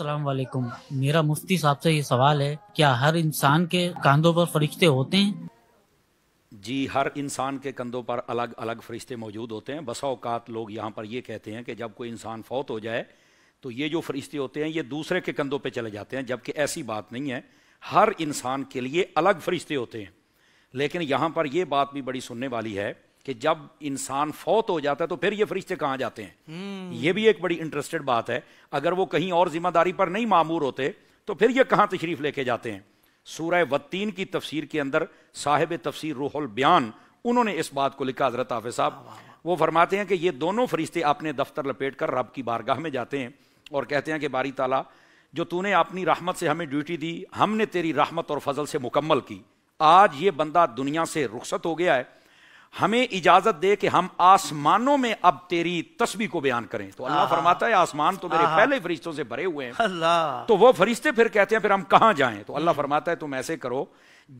असलकुम मेरा मुफ्ती साहब से ये सवाल है क्या हर इंसान के कंधों पर फरिश्ते होते हैं जी हर इंसान के कंधों पर अलग अलग फरिश्ते मौजूद होते हैं बसा अवकात लोग यहाँ पर ये कहते हैं कि जब कोई इंसान फौत हो जाए तो ये जो फरिश्ते होते हैं ये दूसरे के कंधों पे चले जाते हैं जबकि ऐसी बात नहीं है हर इंसान के लिए अलग फरिश्ते होते हैं लेकिन यहाँ पर यह बात भी बड़ी सुनने वाली है कि जब इंसान फौत हो जाता है तो फिर ये फरिश्ते कहाँ जाते हैं हम्म। ये भी एक बड़ी इंटरेस्टेड बात है अगर वो कहीं और जिम्मेदारी पर नहीं मामूर होते तो फिर ये कहाँ तशरीफ लेके जाते हैं सूरह वत्तीन की तफसीर के अंदर साहिब तफसीर रूहुल बयान उन्होंने इस बात को लिखा हजरत आफे साहब वो फरमाते हैं कि ये दोनों फरिश्ते अपने दफ्तर लपेट कर रब की बारगाह में जाते हैं और कहते हैं कि बारी ताला जो तूने अपनी राहमत से हमें ड्यूटी दी हमने तेरी राहमत और फजल से मुकम्मल की आज ये बंदा दुनिया से रुखसत हो गया है हमें इजाजत दे कि हम आसमानों में अब तेरी तस्वीर को बयान करें तो अल्लाह फरमाता है आसमान तो मेरे पहले फरिश्तों से भरे हुए हैं तो वो फरिश्ते फिर कहते हैं फिर हम कहाँ जाएं तो अल्लाह फरमाता है तुम ऐसे करो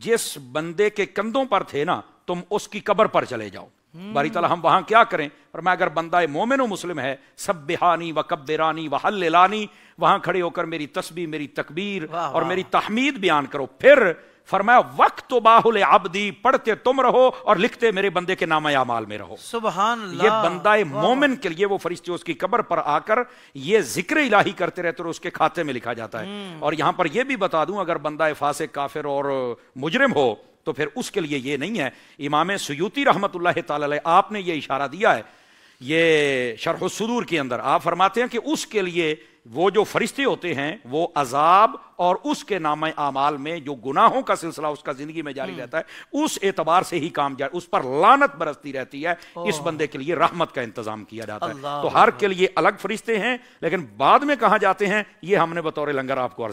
जिस बंदे के कंधों पर थे ना तुम उसकी कब्र पर चले जाओ बारी तला हम वहां क्या करें पर मैं अगर बंदा मोमिन मुस्लिम है सब बिहानी व कब्बेरानी व हल्लानी वहां खड़े होकर मेरी तस्बी मेरी तकबीर और मेरी तहमीद बयान करो फिर फरमाया वक्त तो बाहुल आबदी पढ़ते तुम रहो और लिखते मेरे बंदे के नाम अमाल में रहो सुबहान ये बंदा मोमिन के लिए वो फरिश्ते उसकी कबर पर आकर ये जिक्र इलाही करते रहते और उसके खाते में लिखा जाता है हम्म। और यहां पर यह भी बता दूं अगर बंदा फासे काफिर और मुजरिम हो तो फिर उसके लिए ये नहीं है इमाम सयूती रहमत आपने ये इशारा दिया है ये शरह सदूर के अंदर आप फरमाते हैं कि उसके लिए वो जो फरिश्ते होते हैं वो अजाब और उसके नाम आमाल में जो गुनाहों का सिलसिला उसका जिंदगी में जारी हम्म। रहता है उस एतबार से ही काम जाए उस पर लानत बरसती रहती है इस बंदे के लिए रहमत का इंतजाम किया जाता है तो हर के लिए अलग फरिश्ते हैं लेकिन बाद में कहा जाते हैं ये हमने बतौर लंगर आपको अर्ज